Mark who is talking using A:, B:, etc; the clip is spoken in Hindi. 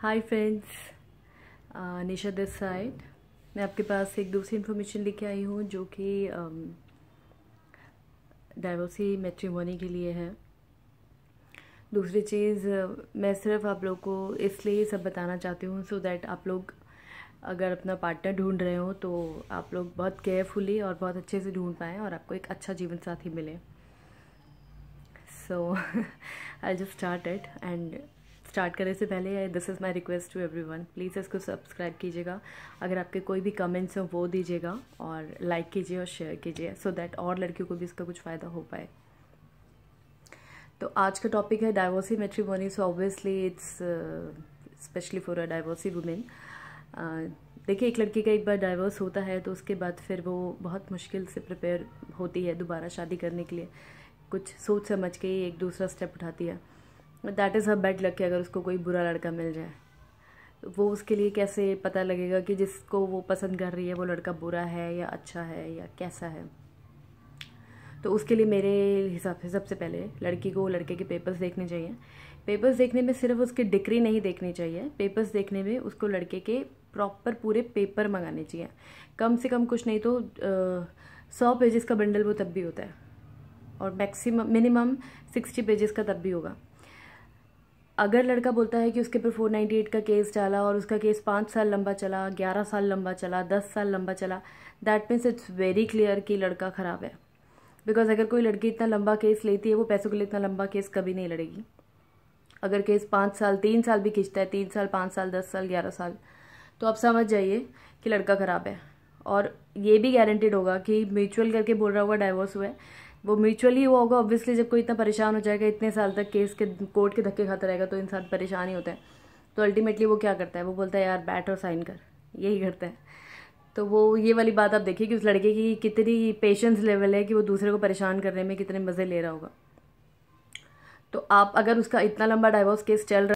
A: hi friends Nisha this side मैं आपके पास एक दूसरी इन्फॉर्मेशन लेके आई हूँ जो कि डाइवोर्सी um, मेट्रीमोनी के लिए है दूसरी चीज़ uh, मैं सिर्फ आप लोग को इसलिए सब बताना चाहती हूँ सो दैट आप लोग अगर अपना पार्टनर ढूंढ रहे हो तो आप लोग बहुत केयरफुली और बहुत अच्छे से ढूंढ पाएँ और आपको एक अच्छा जीवन साथी मिले so I just start and start करने से पहले this is my request to everyone please इसको सब्सक्राइब कीजिएगा अगर आपके कोई भी कमेंट्स हो वो दीजिएगा और लाइक कीजिए और शेयर कीजिए सो दैट और लड़कियों को भी इसका कुछ फ़ायदा हो पाए तो आज का टॉपिक है divorcee matrimony so obviously it's specially for a divorcee women देखिए एक लड़की का एक बार डाइवोर्स होता है तो उसके बाद फिर वो बहुत मुश्किल से प्रिपेयर होती है दोबारा शादी करने के लिए कुछ सोच समझ के ही एक दूसरा स्टेप उठाती है दैट इज़ हर बेड लग के अगर उसको कोई बुरा लड़का मिल जाए वो उसके लिए कैसे पता लगेगा कि जिसको वो पसंद कर रही है वो लड़का बुरा है या अच्छा है या कैसा है तो उसके लिए मेरे हिसाब से सबसे पहले लड़की को लड़के के पेपर्स देखने चाहिए पेपर्स देखने में सिर्फ उसकी डिग्री नहीं देखनी चाहिए पेपर्स देखने में उसको लड़के के प्रॉपर पूरे पेपर मंगाने चाहिए कम से कम कुछ नहीं तो सौ पेजेस का बंडल वो तब भी होता है और मैक्सिमम मिनिमम सिक्सटी पेजेस का तब भी होगा अगर लड़का बोलता है कि उसके ऊपर 498 का केस डाला और उसका केस पाँच साल लंबा चला ग्यारह साल लंबा चला दस साल लंबा चला that means it's very clear कि लड़का ख़राब है बिकॉज अगर कोई लड़की इतना लंबा केस लेती है वो पैसों के लिए इतना लंबा केस कभी नहीं लड़ेगी अगर केस पाँच साल तीन साल भी खींचता है तीन साल पाँच साल दस साल ग्यारह साल तो आप समझ जाइए कि लड़का ख़राब है और ये भी गारंटेड होगा कि म्यूचुअल करके बोल रहा हुआ डाइवोर्स हुआ है वो म्यूचुअली वो होगा ऑब्वियसली जब कोई इतना परेशान हो जाएगा इतने साल तक केस के कोर्ट के धक्के खाता रहेगा तो इंसान परेशान ही होता है तो अल्टीमेटली वो क्या करता है वो बोलता है यार बैठ और साइन कर यही करता है तो वो ये वाली बात आप देखिए कि उस लड़के की कितनी पेशेंस लेवल है कि वो दूसरे को परेशान करने में कितने मज़े ले रहा होगा तो आप अगर उसका इतना लंबा डाइवोर्स केस चल रहा